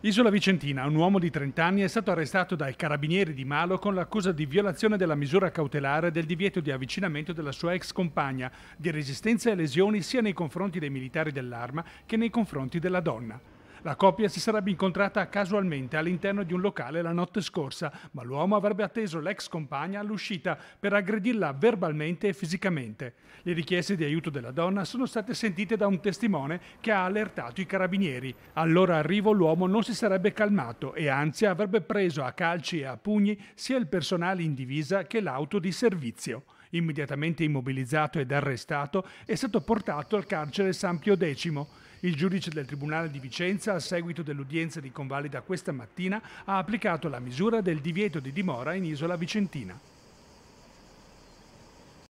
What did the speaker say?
Isola Vicentina, un uomo di 30 anni è stato arrestato dai carabinieri di Malo con l'accusa di violazione della misura cautelare del divieto di avvicinamento della sua ex compagna, di resistenza e lesioni sia nei confronti dei militari dell'arma che nei confronti della donna. La coppia si sarebbe incontrata casualmente all'interno di un locale la notte scorsa, ma l'uomo avrebbe atteso l'ex compagna all'uscita per aggredirla verbalmente e fisicamente. Le richieste di aiuto della donna sono state sentite da un testimone che ha allertato i carabinieri. Allora arrivo l'uomo non si sarebbe calmato e anzi avrebbe preso a calci e a pugni sia il personale in divisa che l'auto di servizio immediatamente immobilizzato ed arrestato, è stato portato al carcere San Pio X. Il giudice del Tribunale di Vicenza, a seguito dell'udienza di convalida questa mattina, ha applicato la misura del divieto di dimora in isola vicentina.